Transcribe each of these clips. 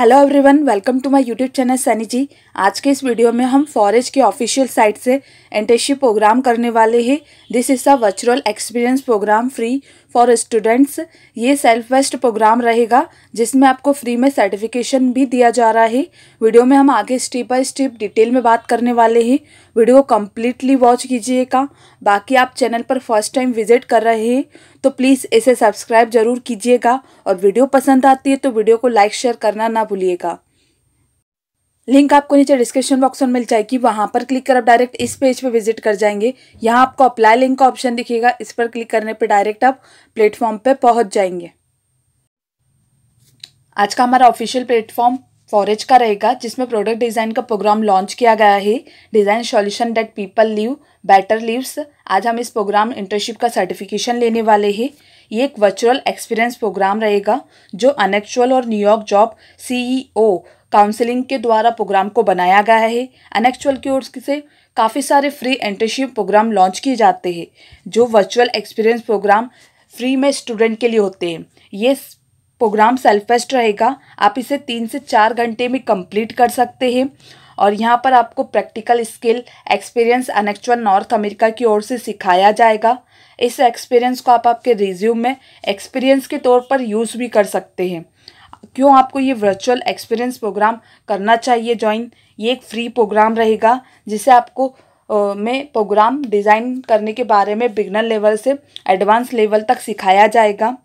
hello everyone welcome to my YouTube channel Sunny ji आज के इस वीडियो में हम फॉरेज के ऑफिशियल साइट से इंटर्नशिप प्रोग्राम करने वाले हैं this is a virtual experience programme free for students ये सेल्फ वेस्ट प्रोग्राम रहेगा जिसमें आपको फ्री में सर्टिफिकेशन भी दिया जा रहा है वीडियो में हम आगे स्टेप बाय स्टेप डिटेल में बात करने वाले हैं वीडियो कम्प्लीटली वॉच कीजिएगा बाकी आप चैनल पर फर्स्ट टाइम विजिट कर रहे हैं तो प्लीज़ इसे सब्सक्राइब जरूर कीजिएगा और वीडियो पसंद आती है तो वीडियो को लाइक शेयर करना ना भूलिएगा लिंक आपको नीचे डिस्क्रिप्शन बॉक्स में मिल जाएगी वहाँ पर क्लिक कर आप डायरेक्ट इस पेज पे विजिट कर जाएंगे यहाँ आपको अप्लाई लिंक का ऑप्शन दिखेगा इस पर क्लिक करने पे डायरेक्ट आप प्लेटफॉर्म पे पहुँच जाएंगे आज का हमारा ऑफिशियल प्लेटफॉर्म फॉरेज का रहेगा जिसमें प्रोडक्ट डिज़ाइन का प्रोग्राम लॉन्च किया गया है design solution that people live better lives आज हम इस प्रोग्राम इंटर्नशिप का सर्टिफिकेशन लेने वाले हैं ये एक वर्चुअल एक्सपीरियंस प्रोग्राम रहेगा जो अनेक्चुअल और न्यूयॉर्क जॉब सीईओ काउंसलिंग के द्वारा प्रोग्राम को बनाया गया है अनएक्चुअल की ओर से काफ़ी सारे फ्री एंटरशिप प्रोग्राम लॉन्च किए जाते हैं जो वर्चुअल एक्सपीरियंस प्रोग्राम फ्री में स्टूडेंट के लिए होते हैं ये प्रोग्राम सेल्फ बेस्ट रहेगा आप इसे तीन से चार घंटे में कंप्लीट कर सकते हैं और यहाँ पर आपको प्रैक्टिकल स्किल एक्सपीरियंस अनेक्चुअल नॉर्थ अमेरिका की ओर से सिखाया जाएगा इस एक्सपीरियंस को आप आपके रिज्यूम में एक्सपीरियंस के तौर पर यूज़ भी कर सकते हैं क्यों आपको ये वर्चुअल एक्सपीरियंस प्रोग्राम करना चाहिए ज्वाइन ये एक फ्री प्रोग्राम रहेगा जिसे आपको में प्रोग्राम डिज़ाइन करने के बारे में बिगनर लेवल से एडवांस लेवल तक सिखाया जाएगा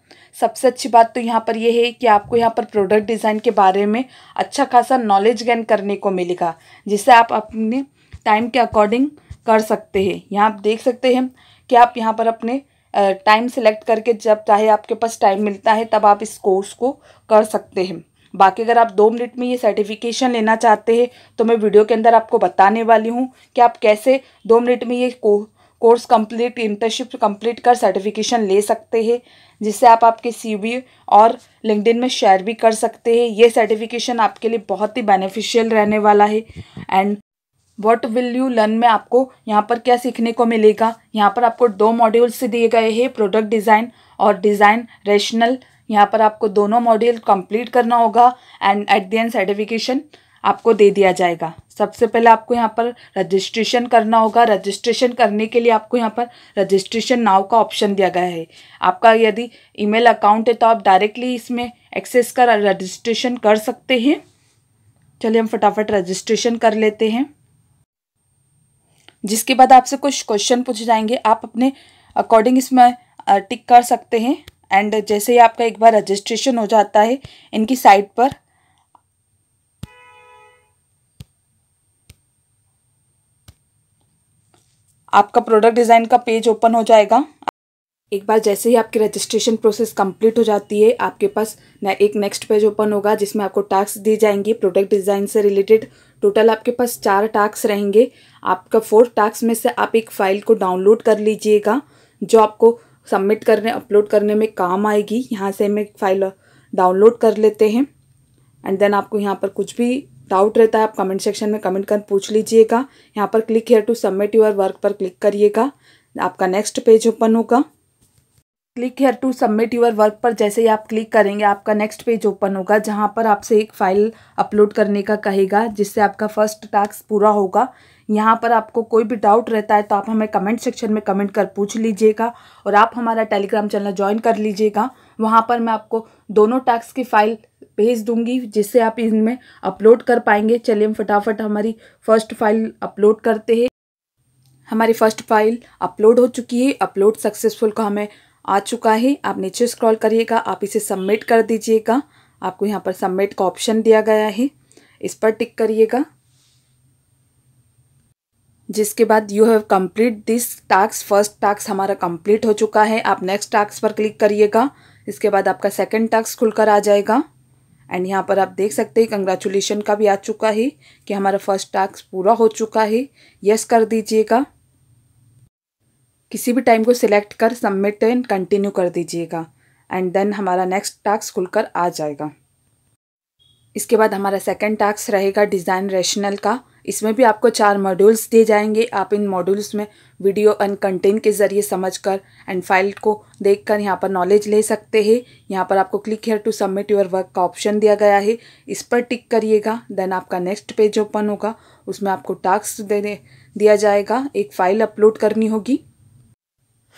सबसे अच्छी बात तो यहाँ पर यह है कि आपको यहाँ पर प्रोडक्ट डिज़ाइन के बारे में अच्छा खासा नॉलेज गेन करने को मिलेगा जिसे आप अपने टाइम के अकॉर्डिंग कर सकते हैं यहाँ आप देख सकते हैं कि आप यहाँ पर अपने टाइम सेलेक्ट करके जब चाहे आपके पास टाइम मिलता है तब आप इस कोर्स को कर सकते हैं बाकी अगर आप दो मिनट में ये सर्टिफिकेशन लेना चाहते हैं तो मैं वीडियो के अंदर आपको बताने वाली हूँ कि आप कैसे दो मिनट में ये कोर्स कंप्लीट इंटर्नशिप कंप्लीट कर सर्टिफिकेशन ले सकते हैं जिससे आप आपके सीवी और लिंकडिन में शेयर भी कर सकते हैं ये सर्टिफिकेशन आपके लिए बहुत ही बेनिफिशियल रहने वाला है and what will you learn में आपको यहाँ पर क्या सीखने को मिलेगा यहाँ पर आपको दो मॉड्यूल्स दिए गए हैं प्रोडक्ट डिज़ाइन और डिज़ाइन रेशनल यहाँ पर आपको दोनों मॉड्यूल कंप्लीट करना होगा and at the end certification आपको दे दिया जाएगा सबसे पहले आपको यहाँ पर रजिस्ट्रेशन करना होगा रजिस्ट्रेशन करने के लिए आपको यहाँ पर रजिस्ट्रेशन नाव का ऑप्शन दिया गया है आपका यदि ईमेल अकाउंट है तो आप डायरेक्टली इसमें एक्सेस कर रजिस्ट्रेशन कर सकते हैं चलिए हम फटाफट रजिस्ट्रेशन कर लेते हैं जिसके बाद आपसे कुछ क्वेश्चन पूछे जाएंगे आप अपने अकॉर्डिंग इसमें टिक कर सकते हैं एंड जैसे ही आपका एक बार रजिस्ट्रेशन हो जाता है इनकी साइट पर आपका प्रोडक्ट डिज़ाइन का पेज ओपन हो जाएगा एक बार जैसे ही आपकी रजिस्ट्रेशन प्रोसेस कंप्लीट हो जाती है आपके पास एक नेक्स्ट पेज ओपन होगा जिसमें आपको टास्क दी जाएंगी प्रोडक्ट डिज़ाइन से रिलेटेड टोटल आपके पास चार टास्क रहेंगे आपका फोर्थ टास्क में से आप एक फ़ाइल को डाउनलोड कर लीजिएगा जो आपको सबमिट करने अपलोड करने में काम आएगी यहाँ से हम एक फ़ाइल डाउनलोड कर लेते हैं एंड देन आपको यहाँ पर कुछ भी डाउट रहता है आप कमेंट सेक्शन में कमेंट कर पूछ लीजिएगा यहाँ पर click here to submit your work पर क्लिक करिएगा आपका नेक्स्ट पेज ओपन होगा click here to submit your work पर जैसे ही आप क्लिक करेंगे आपका नेक्स्ट पेज ओपन होगा जहाँ पर आपसे एक फ़ाइल अपलोड करने का कहेगा जिससे आपका फर्स्ट टास्क पूरा होगा यहाँ पर आपको कोई भी डाउट रहता है तो आप हमें कमेंट सेक्शन में कमेंट कर पूछ लीजिएगा और आप हमारा टेलीग्राम चैनल ज्वाइन कर लीजिएगा वहाँ पर मैं आपको दोनों टास्क की फ़ाइल भेज दूंगी जिससे आप इनमें अपलोड कर पाएंगे चलिए हम फटाफट हमारी फ़र्स्ट फाइल अपलोड करते हैं हमारी फ़र्स्ट फाइल अपलोड हो चुकी है अपलोड सक्सेसफुल को हमें आ चुका है आप नीचे स्क्रॉल करिएगा आप इसे सबमिट कर दीजिएगा आपको यहाँ पर सबमिट का ऑप्शन दिया गया है इस पर टिक करिएगा जिसके बाद you have complete this task first task हमारा कंप्लीट हो चुका है आप नेक्स्ट टास्क पर क्लिक करिएगा इसके बाद आपका सेकंड टास्क खुलकर आ जाएगा एंड यहाँ पर आप देख सकते हैं कंग्रेचुलेशन का भी आ चुका है कि हमारा फर्स्ट टास्क पूरा हो चुका है यस कर दीजिएगा किसी भी टाइम को सिलेक्ट कर सबमिट एंड कंटिन्यू कर दीजिएगा एंड देन हमारा नेक्स्ट टास्क खुलकर आ जाएगा इसके बाद हमारा सेकंड टास्क रहेगा डिज़ाइन रेशनल का इसमें भी आपको चार मॉड्यूल्स दिए जाएंगे आप इन मॉड्यूल्स में वीडियो एंड कंटेंट के ज़रिए समझकर एंड फाइल को देखकर यहाँ पर नॉलेज ले सकते हैं यहाँ पर आपको click here to submit your work का ऑप्शन दिया गया है इस पर टिक करिएगा देन आपका नेक्स्ट पेज ओपन होगा उसमें आपको टास्क दे दिया जाएगा एक फ़ाइल अपलोड करनी होगी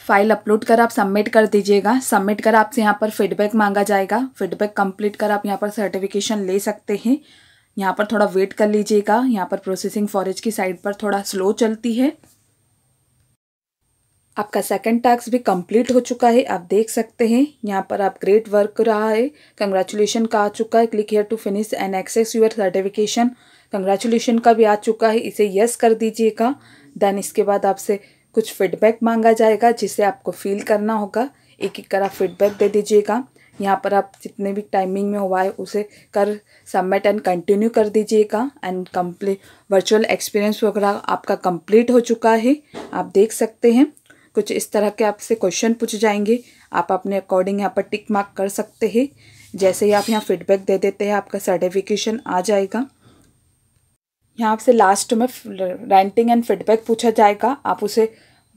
फाइल अपलोड कर आप सबमिट कर दीजिएगा सबमिट कर आपसे यहाँ पर फीडबैक मांगा जाएगा फीडबैक कंप्लीट कर आप यहाँ पर सर्टिफिकेशन ले सकते हैं यहाँ पर थोड़ा वेट कर लीजिएगा यहाँ पर प्रोसेसिंग फॉरेज की साइड पर थोड़ा स्लो चलती है आपका सेकंड टास्क भी कंप्लीट हो चुका है आप देख सकते हैं यहाँ पर आप ग्रेट वर्क रहा है कंग्रेचुलेशन का आ चुका है click here to finish and access your certification congratulation का भी आ चुका है इसे यस कर दीजिएगा देन इसके बाद आपसे कुछ फीडबैक मांगा जाएगा जिसे आपको फील करना होगा एक एक कर आप फीडबैक दे दीजिएगा यहाँ पर आप जितने भी टाइमिंग में हुआ है उसे कर सबमिट एंड कंटिन्यू कर दीजिएगा एंड कंप्लीट वर्चुअल एक्सपीरियंस वगैरह आपका कंप्लीट हो चुका है आप देख सकते हैं कुछ इस तरह के आपसे क्वेश्चन पूछे जाएंगे आप अपने अकॉर्डिंग यहाँ पर टिक मार्क कर सकते हैं जैसे ही आप यहाँ फीडबैक दे देते हैं आपका सर्टिफिकेशन आ जाएगा यहाँ आपसे लास्ट में रैंटिंग एंड फीडबैक पूछा जाएगा आप उसे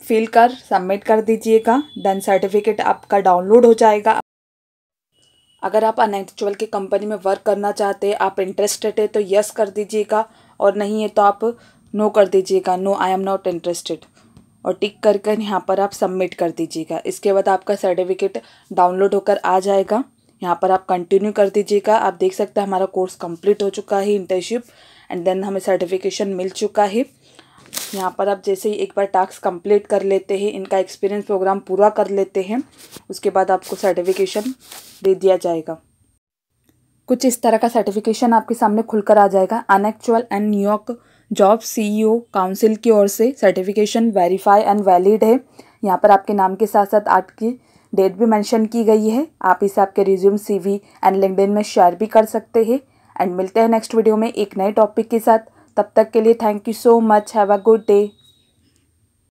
फिल कर सबमिट कर दीजिएगा देन सर्टिफिकेट आपका डाउनलोड हो जाएगा अगर आप अनएक्चुअल की कंपनी में वर्क करना चाहते हैं आप इंटरेस्टेड है तो यस कर दीजिएगा और नहीं है तो आप नो कर दीजिएगा no I am not interested और टिक कर कर यहाँ पर आप सबमिट कर दीजिएगा इसके बाद आपका सर्टिफिकेट डाउनलोड होकर आ जाएगा यहाँ पर आप कंटिन्यू कर दीजिएगा आप देख सकते हैं हमारा कोर्स कंप्लीट हो चुका है इंटर्नशिप एंड देन हमें सर्टिफिकेशन मिल चुका है यहाँ पर आप जैसे ही एक बार टास्क कंप्लीट कर लेते हैं इनका एक्सपीरियंस प्रोग्राम पूरा कर लेते हैं उसके बाद आपको सर्टिफिकेशन दे दिया जाएगा कुछ इस तरह का सर्टिफिकेशन आपके सामने खुलकर आ जाएगा अनएक्चुअल and New York job CEO council की ओर से सर्टिफिकेशन वेरीफाई एंड वैलिड है यहाँ पर आपके नाम के साथ साथ आपकी डेट भी मैंशन की गई है आप इसे आपके रिज्यूम सी एंड लिंकड में शेयर भी कर सकते हैं एंड मिलते हैं नेक्स्ट वीडियो में एक नए टॉपिक के साथ तब तक के लिए thank you so much have a good day